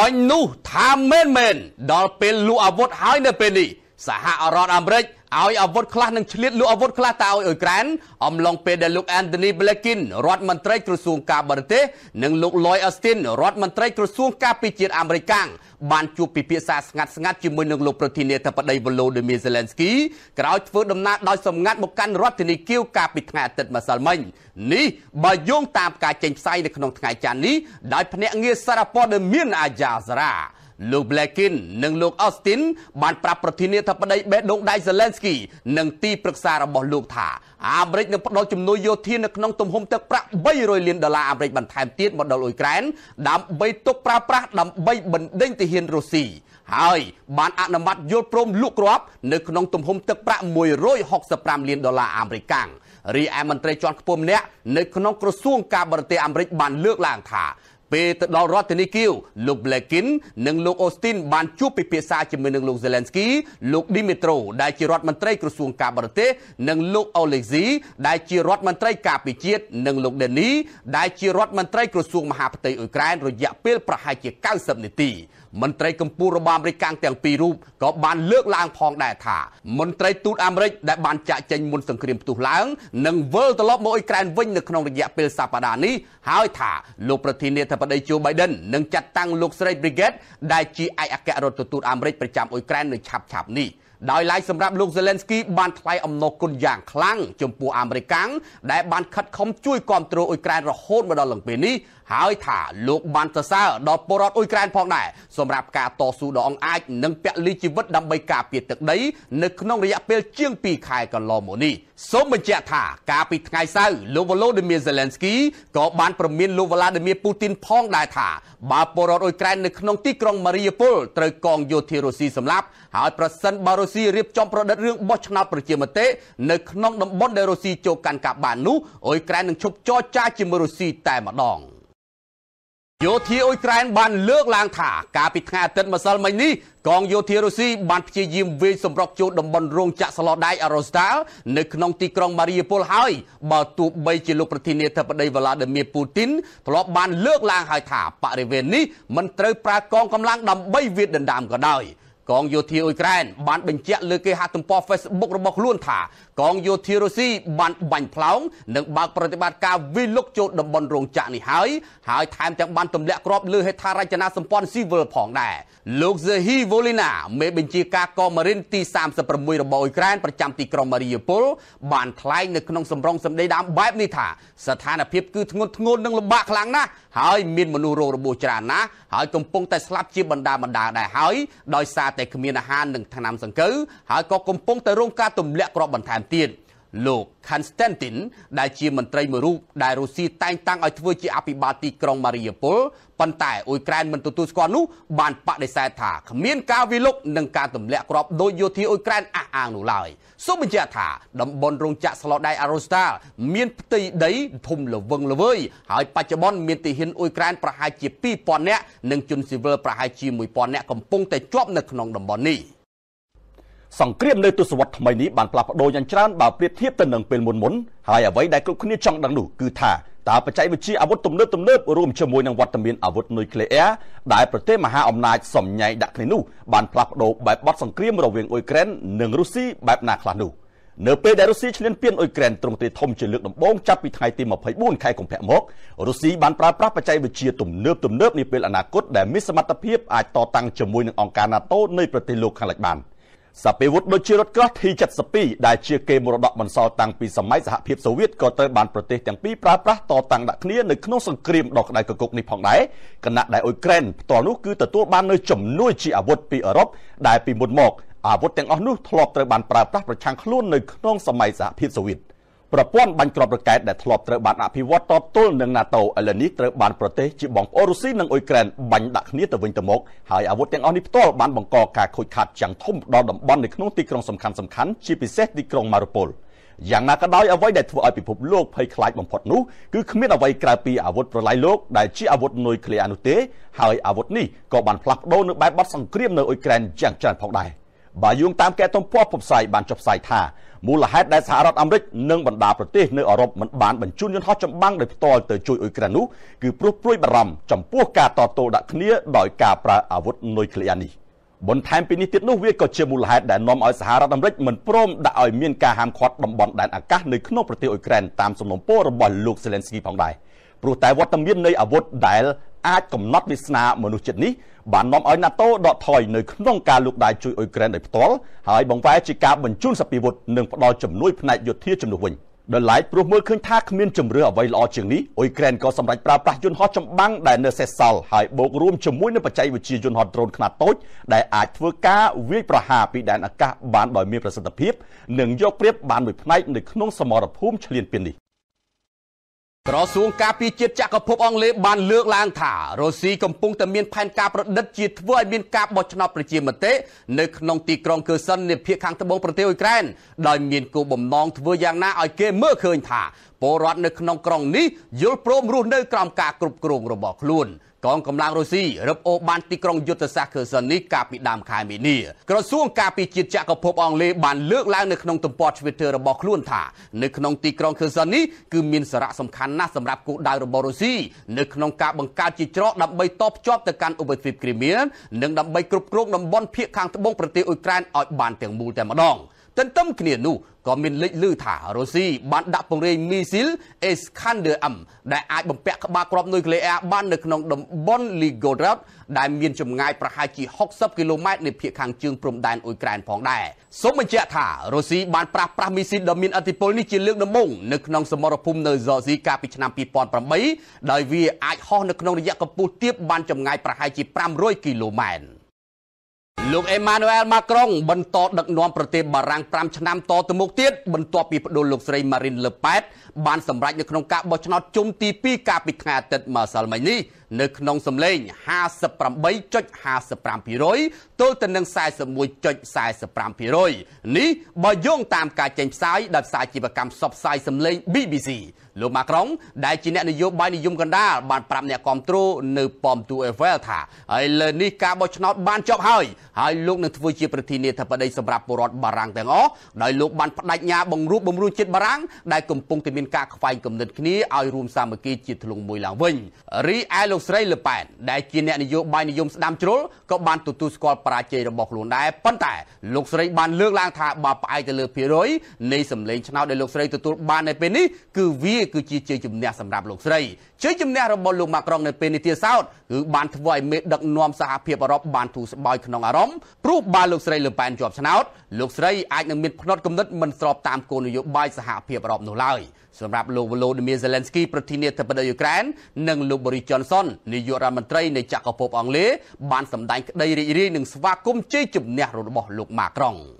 អញនោះថាមែនមែនដល់ពេលលូអាវុធហើយនៅពេលនេះសហរដ្ឋអាមេរិកឲ្យអាវុធខ្លះនឹងឆ្លៀតលក់អាវុធខ្លះតើឲ្យអ៊ុយក្រែនអំឡុងពេលដែលលោក Anthony Blinken រដ្ឋមន្ត្រីក្រសួង ការបរទេសនិងលោក Lloyd Austin រដ្ឋមន្ត្រីក្រសួងការពារជាតិអាមេរិកបានជួបពិភាក្សាស្ងាត់ស្ងាត់ជាមួយនឹងលោកប្រធានាធិបតីវ៉ូឡូឌីមៀសេឡែនស្គីក្រោយធ្វើដំណើរដោយសម្ងាត់មកកាន់រដ្ឋធានីគៀវកាលពីថ្ងៃអាទិត្យម្សិលមិញនេះបើយោងតាមការចេញផ្សាយនៅក្នុងថ្ងៃច័ន្ទនេះដោយភ្នាក់ងារសារព័ត៌មានអាយ៉ាសារ៉ាលោក Blinken និងលោក Austin បានប្រាប់ប្រធានាធិបតីបេដូងដៃ Zelensky និងទីប្រឹក្សារបស់លោកថាអាមេរិកនឹងផ្តល់ជំនួយយោធានៅក្នុងទំហំទឹកប្រាក់300លានដុល្លារអាមេរិកបន្ថែមទៀតមកដល់អ៊ុយក្រែនដើម្បីទុកប្រើប្រាស់ដើម្បីបណ្តេញទាហានរុស្ស៊ីហើយបានអនុម័តយល់ព្រមលក់គ្រាប់នៅក្នុងទំហំទឹកប្រាក់165លានដុល្លារអាមេរិកកាំងរីឯមន្ត្រីជាន់ខ្ពស់ម្នាក់នៅក្នុងក្រសួងការបរទេសអាមេរិកបានលើកឡើងថាពេលទៅដល់រដ្ឋធានីគៀវលោក Blinken និងលោក Austin បានជួបពិភាក្សាជាមួយនឹងលោក Zelensky លោក Dimitro ដែលជារដ្ឋមន្ត្រីក្រសួងការបរទេសនិងលោក Oleksiy ដែលជារដ្ឋមន្ត្រីការពារជាតិនិងលោក Denny ដែលជារដ្ឋមន្ត្រីក្រសួងមហាផ្ទៃអ៊ុយក្រែនរយៈពេលប្រហែលជា90នាទីមន្ត្រីកម្ពុជារបស់អាមេរិកកាំងទាំងពីររូបក៏បានលើកឡើងផងដែរថាមន្ត្រីទូតអាមេរិកដែលបានចាក់ចេញមុនសង្គ្រាមផ្ទុះឡើងនឹងវិលត្រឡប់មកអ៊ុយក្រែនវិញនៅក្នុងរយៈពេលសប្តាហ៍នេះហើយថាលោកប្រធានាធិបប្តីជូបៃដិននឹងចាត់តាំងលោកស្រី Brigade ដែលជាឯកអគ្គរដ្ឋទូតអាមេរិកប្រចាំអ៊ុយក្រែននៅឆាប់ឆាប់នេះដោយឡែកសម្រាប់លោក Zelensky បានថ្លែងអំណរគុណយ៉ាងខ្លាំងចំពោះអាមេរិកាំងដែលបានខិតខំជួយគាំទ្រអ៊ុយក្រែនរហូតមកដល់លងពេលនេះហើយថាលោកបានសរសើរដល់ពលរដ្ឋអ៊ុយក្រែនផងដែរសម្រាប់ការតស៊ូដ៏អង្អាចនិងពលិជីវិតដើម្បីការពារទឹកដី នៅក្នុងរយៈពេលជាង2ខែកន្លងមកនេះសូមបញ្ជាក់ថាកាលពីថ្ងៃសៅរ៍លោកវ៉ូឡូឌីមៀសេឡែនស្គីក៏បានប្រមានលោកវ្លាឌីមៀពូទីនផងដែរថាបើពលរដ្ឋអ៊ុយក្រែននៅក្នុងទីក្រុងមារីយ៉ាពលត្រូវកងយោធារុស្ស៊ីសម្លាប់ហើយប្រសិនបើរុស្ស៊ីរៀបចំប្រឌិតរឿងបោះឆ្នោតប្រជាមតិនៅក្នុងតំបន់ដែលរុស្ស៊ីចូលកាន់កាប់បាននោះអ៊ុយក្រែននឹងឈប់ចរចាជាមួយរុស្ស៊ីតែម្ដង។យោធាអ៊ុយក្រែនបានលើកឡើងថាកាលពីថ្ងៃអាទិត្យម្សិលមិញនេះកងយោធារុស្ស៊ីបានព្យាយាមវាយសម្រុកចូលតំបន់រោងចក្រសឡដៃអារ៉ូស្តាលនៅក្នុងទីក្រុងម៉ារីយ៉ាពលហើយបើទោះបីជាលោកប្រធានាធិបតីវ្លាឌីមៀពូទីនធ្លាប់បានលើកឡើងហើយថាបរិវេណនេះមិនត្រូវប្រើកងកម្លាំងដើម្បីវាយដណ្ដើមក៏ដោយកងយោធាអ៊ុយក្រែនបានបញ្ជាក់លើគេហទំព័រ Facebook របស់ខ្លួនថា កងយោធារុស្ស៊ីបានបាញ់ផ្លោងនិងបើកប្រតិបត្តិការវិលុកចូលតំបន់រោងចក្រនេះហើយហើយថែមទាំងបានទម្លាក់គ្រាប់លើហេដ្ឋារចនាសម្ព័ន្ធស៊ីវិលផងដែរលោក Zehi Volina មេបញ្ជាការកងម៉ារីនទី36របស់អ៊ុយក្រែនប្រចាំទីក្រុងម៉ារីយ៉ាពលបានថ្លែងនៅក្នុងសម្រងសម្ដីដើមបែបនេះថាស្ថានភាពគឺធ្ងន់ធ្ងរនិងលំបាកខ្លាំងណាស់ហើយមានមនុស្សរងរបួសច្រើនណាស់ហើយកំពុងតែស្លាប់ជាបណ្ដាបណ្ដាដែរហើយដោយសារតែគ្មានអាហារនិងថ្នាំសង្កូវហើយក៏កំពុងតែរងការទម្លាក់គ្រាប់បន្ថែមទៀត។លោក Konstantin ដែលជាមន្ត្រីមួយរូបដែលរុស្ស៊ីតែងតាំងឲ្យធ្វើជាអភិបាលទីក្រុងម៉ារីយ៉ាពលប៉ុន្តែអ៊ុយក្រែនមិនទទួលស្គាល់នោះបានបដិសេធថាគ្មានការវាយលុកនិងការទម្លាក់គ្រាប់ដោយយោធាអ៊ុយក្រែនអះអាងនោះឡើយសូមបញ្ជាក់ថាតំបន់រោងចក្រស្លោដៃអារូស្តាលមានផ្ទៃដីធំល្វឹងល្វើយហើយបច្ចុប្បន្នមានទាហានអ៊ុយក្រែនប្រហែលជា2000នាក់និងជនស៊ីវិលប្រហែលជា1000នាក់កំពុងតែជាប់នៅក្នុងតំបន់នេះ។សង្គ្រាមនៅទសវត្សថ្មីនេះបានផ្លាស់ប្ដូរយ៉ាងច្រើនបើប្រៀបធៀបទៅនឹងពេលមុនមុនហើយអ្វីដែលគ្រប់គ្នាចង់ដឹងនោះគឺថាតើបច្ចេកវិទ្យាអាវុធទំនើបទំនើបរួមជាមួយនឹងវត្តមានអាវុធនុយក្លេអ៊ែរដែលប្រទេសមហាអំណាចសំញែងដាក់គ្នានោះបានផ្លាស់ប្ដូរបែបបទសង្គ្រាមរវាងអ៊ុយក្រែននិងរុស្ស៊ីបែបណាខ្លះនោះនៅពេលដែលរុស្ស៊ីឈ្លានពានអ៊ុយក្រែនទ្រង់ទ្រាយធំជាលើកដំបូងចាប់ពីថ្ងៃទី24ខែកុម្ភៈមករុស្ស៊ីបានប្រើប្រាស់បច្ចេកវិទ្យាទំនើបទំនើបនាពេលអនាគតដែលមានសមត្ថភាពអាចតតាំងជាមួយនឹងអង្គការ NATO នៃប្រទេសលោកខាងលិចបាន។សាពីវុធដូចជារថក្រោះ T-72 ដែលជាគេមរតកបន្សល់តាំងពីសម័យសហភាពសូវៀតក៏ត្រូវបានប្រទេសទាំងពីរប្រើប្រាស់តតាំងដាក់គ្នានៅក្នុងសង្គ្រាមដ៏ក្តៅគគុកនេះផងដែរគណៈដែលអ៊ុយក្រែនផ្ទាល់នោះគឺទទួលបាននូវជំនួយជាអាវុធពីអឺរ៉ុបដែលពីមុនមកអាវុធទាំងអស់នោះធ្លាប់ត្រូវបានប្រើប្រាស់ប្រឆាំងខ្លួននៅក្នុងសម័យសហភាពសូវៀត។ប្រព័ន្ធបាញ់គ្រាប់រ៉ុកែតដែលធ្លាប់ត្រូវបានអភិវឌ្ឍតបទល់នឹង NATO ឥឡូវនេះត្រូវបានប្រទេសជាបងប្អូនរុស្ស៊ីនិងអ៊ុយក្រែនបាញ់ដាក់គ្នាទៅវិញទៅមកហើយអាវុធទាំងអស់នេះផ្ទាល់បានបង្កការខូចខាតយ៉ាងធំដល់តំបន់នៅក្នុងទីក្រុងសំខាន់ៗជាពិសេសទីក្រុងម៉ារូពលយ៉ាងណាក៏ដោយអ្វីដែលធ្វើឲ្យពិភពលោកភ័យខ្លាចបំផុតនោះគឺគ្មានអ្វីក្រៅពីអាវុធប្រឡាយលោកដែលជាអាវុធនុយក្លេអ៊ែរនោះទេហើយអាវុធនេះក៏បានផ្លាស់ប្ដូរនៅបែបបទសង្គ្រាមនៅអ៊ុយក្រែនយ៉ាងច្រើនផងដែរបើយោងតាមកែទំព័រពុបផ្សាយបានចុះផ្សាយថាមូលហេតុដែលសហរដ្ឋអាមេរិកនិងបណ្ដាប្រទេសនៅអឺរ៉ុបមិនបានបញ្ជូនយន្តហោះចម្បាំងដោយផ្ទាល់ទៅជួយអ៊ុយក្រែននោះគឺព្រោះព្រួយបារម្ភចំពោះការតទល់ដាក់គ្នាដោយការប្រើអាវុធនុយក្លេអ៊ែរនេះបន្ថែមពីនេះទៀតនោះវាក៏ជាមូលហេតុដែលនាំឲ្យសហរដ្ឋអាមេរិកមិនព្រមដាក់ឲ្យមានការហាមឃាត់តំបន់ដែនអាកាសនៅក្នុងប្រទេសអ៊ុយក្រែនតាមសំណូមពររបស់លោកសេឡិនស្គីផងដែរព្រោះតែវត្តមាននៃអាវុធដែលអាចកំណត់វាសនាមនុស្សជាតិនេះបាននាំឲ្យ NATO ដកថយនៅក្នុងការលូកដៃជួយអ៊ុយក្រែនដោយផ្ទាល់ហើយបង្វែរជាការបញ្ជូនសពីវុធនិងផ្ដល់ជំនួយផ្នែកយោធាជំនួសវិញដល់ឡែកព្រោះមើលឃើញថាគ្មានជំរឿអ្វីល្អជាងនេះអ៊ុយក្រែនក៏សម្រេចប្រើប្រាស់យន្តហោះចម្បាំងដែលនៅសេសសល់ហើយបូករួមជាមួយនឹងបច្ចេកវិទ្យាយន្តហោះដ្រូនខ្នាតតូចដែលអាចធ្វើការវាយប្រហារពីដែនអាកាសបានដោយមានប្រសិទ្ធភាពនិងយកព្រៀបបានមួយផ្នែកនៅក្នុងសមរភូមិឆ្លៀនពៀននេះក្រសួងការពារជាតិចក្រភពអង់គ្លេសបានលើកឡើងថារុស្ស៊ីកំពុងតែមានផែនការប្រឌិតជាធ្វើឲ្យមានការបោះឆ្នោតប្រជាមតិនៅក្នុងទីក្រុងគឺសិននៃភាគខាងត្បូងប្រទេសអ៊ុយក្រែនដោយមានគោលបំណងធ្វើយ៉ាងណាឲ្យគេមើលឃើញថាពលរដ្ឋនៅក្នុងក្រុងនេះយល់ព្រមរស់នៅក្រោមការគ្រប់គ្រងរបស់ខ្លួន។កងកម្លាំងរុស្ស៊ីរឹបអូសបានទីក្រុងយុទ្ធសាស្ត្រខឺសននេះកាលពីដើមខែមីនាក្រសួងការពារជាតិចក្រភពអង់គ្លេសបានលើកឡើងនៅក្នុងទំព័រ Twitter របស់ខ្លួនថានៅក្នុងទីក្រុងខឺសននេះគឺមានសារៈសំខាន់ណាស់សម្រាប់គោលដៅរបស់រុស្ស៊ីនៅក្នុងការបង្កើតជាច្រកដើម្បីតបភ្ជាប់ទៅកាន់ឧបទ្វីបគ្រីមៀនិងដើម្បីគ្រប់គ្រងតំបន់ភាគខាងត្បូងប្រទេសអ៊ុយក្រែនឲ្យបានទាំងមូលតែម្ដង។ទន្ទឹមគ្នានោះក៏មានលេចឮថារុស្ស៊ីបានដាក់ពង្រាយមីស៊ីល Iskander M ដែលអាចបំពាក់ក្បាលគ្រាប់នុយក្លេអ៊ែរបាននៅក្នុង តំបន់ Ligorod ដែលមានចម្ងាយប្រហែលជា60គីឡូម៉ែត្រនៃភាគខាងជើងព្រំដែនអ៊ុយក្រែនផងដែរសូមបញ្ជាក់ថារុស្ស៊ីបានប្រាស្រ័យមីស៊ីលដ៏មានឥទ្ធិពលនេះជាលើកដំបូងនៅក្នុងសមរភូមិនៅហ្សស៊ីកាលពីឆ្នាំ2008ដោយវាអាចហោះនៅក្នុងរយៈកម្ពស់ទាប បានចម្ងាយប្រហែលជា500គីឡូម៉ែត្រលោកអេម៉ានូអែលម៉ាក្រុងបន្តដឹកនាំប្រទេសបារាំង5ឆ្នាំតទៅមុខទៀតបន្ទាប់ពីប្តូរលោកស្រីម៉ារីនលឺប៉ែតបានសម្រេចនៅក្នុងការបោះឆ្នោតជុំទី2កាលពីថ្ងៃអាទិត្យម្សិលមិញនេះនៅក្នុងសម្លេង58.55%ទល់ទៅនឹង41.45%នេះបើយោងតាមការចេញផ្សាយដោយផ្សាយជីវកម្មផ្សព្វផ្សាយសម្លេង BBC លោកម៉ាក្រុងដែលជាអ្នកនយោបាយនិយមកណ្ដាលបានប្រាប់អ្នកគ្រប់គ្រងនៅប៉ម 2FL ថាឥឡូវនេះការបោះឆ្នោតបានចប់ហើយហើយលោកនឹងធ្វើជាប្រធានាធិបតីសម្រាប់ពលរដ្ឋបារាំងទាំងអស់ដោយលោកបានបដិញ្ញាបង្រួបបង្រួមជាតិបារាំងដែលកំពុងតែមានការខ្វែងគំនិតគ្នាឲ្យរួមសាមគ្គីជាធ្លុងមួយឡើងវិញរីឯលោកលោកស្រីលប៉ែនដែលជាអ្នកនយោបាយនិយមស្ដាំជ្រុលក៏បានទទួលស្គាល់បរាជ័យរបស់ខ្លួនដែរប៉ុន្តែលោកស្រី បានលើកឡើង ថាបើផ្អែកទៅលើភារយនៃសម្លេងឆ្នោតដែលលោកស្រីទទួលបាននៅពេលនេះគឺវាគឺជាជ័យជំនះសម្រាប់លោកស្រីជ័យជំនះរបស់លោកម៉ាក្រុងនៅពេលនេះទៀតសោតគឺបានធ្វើឲ្យមេដឹកនាំសហភាពអឺរ៉ុបបានធូរស្បើយក្នុងអារម្មណ៍ព្រោះបើលោកស្រីលប៉ែនជាប់ឆ្នោតលោកស្រីអាចនឹងមានផ្នត់គំនិតមិនស្របតាមគោលនយោបាយសហភាពអឺរ៉ុបនោះឡើយសម្រាប់លោកវឡូឌីមៀសេឡិនស្គីប្រធានាធិបតីអ៊ុក្រែននិងលោកបូរីចុនសុននាយករដ្ឋមន្ត្រីនៃចក្រភពអង់គ្លេសបានសម្ដែងក្តីរីករាយនឹងស្វាគមន៍ជ័យជំនះរបស់លោកម៉ាក្រុង។